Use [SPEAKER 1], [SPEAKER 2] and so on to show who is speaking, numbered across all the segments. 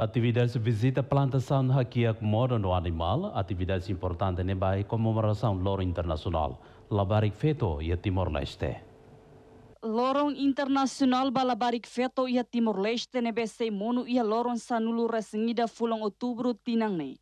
[SPEAKER 1] Atividades visita plantação aqui acomodam no animal, atividades importantes na Bahia, comemoração Loro Internacional, Labaric Feto e Timor-Leste. Lorong Internasional Balabarik Feto ia Timor-Leste nebe seimono ia lorong sanulu resengida fulang outubro tinang ne.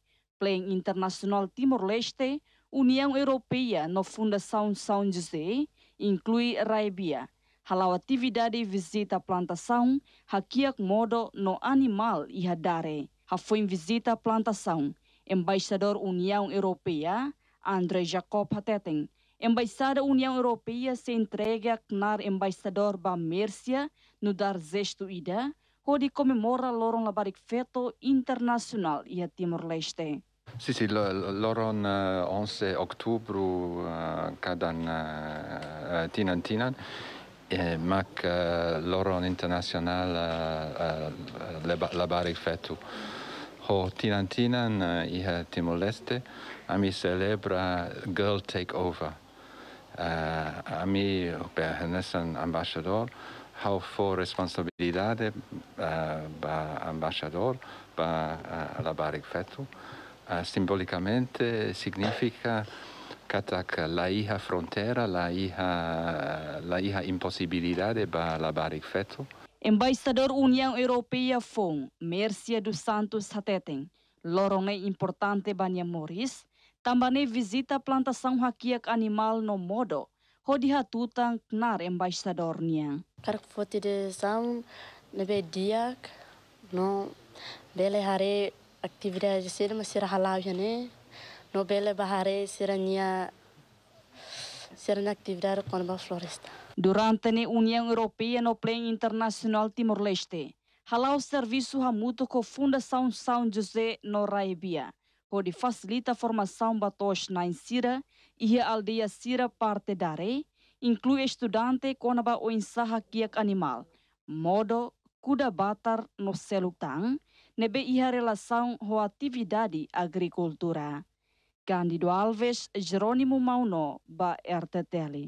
[SPEAKER 1] Internacional Timor-Leste, União Europeia no Fundação São José, inclui Raibia, halau atividade visita a plantação, haquiac modo no animal e hadare. foi visita a plantação, embaixador União Europeia, André Jacob Hateteng, Embaixada União Europeia se entrega nar embaixador Bamércia, no dar zesto ida, onde comemora loron labaric feto internacional e a Timor-Leste.
[SPEAKER 2] Sim, sim, loron 11 eh, de outubro eh, cada uh, tinan eh, MAC eh, l'oron international eh, eh labari fetu. Ho tinan tinan iha a mi celebra girl takeover. Eh, mi, per nessun ambasciador, how for responsabilidade eh, ba ambasciador, ba la labari fetu. Simbolicamente significa Katak, la hija frontera, la hija, la hija imposibilidad de ba, la barik feto.
[SPEAKER 1] Embaixador Unión Europea Fon, Mercia dos Santos Hateten, loro ne importante banya Morris, tambane visita plantação hakiak animal no modo, hodi hatutang knar embaixador niang. Karak foti de sam, nebe diak, no, bele hare aktividade sede, mas sira halau janeh. Nobele Bahare serania serania actividade com floresta. Durante a União Europeia no Plano Internacional Timor-Leste, o serviço hamuto com a Fundação São José no Raibia, facilita a formação batos na Insira e a aldeia Sira parte da rei, inclui estudante Conaba a oinsaha kiak animal, modo kuda batar no selutang, nebe iha relação com atividade agricultura. Cândido Alves, Jerônimo Maunó, ba RTTL.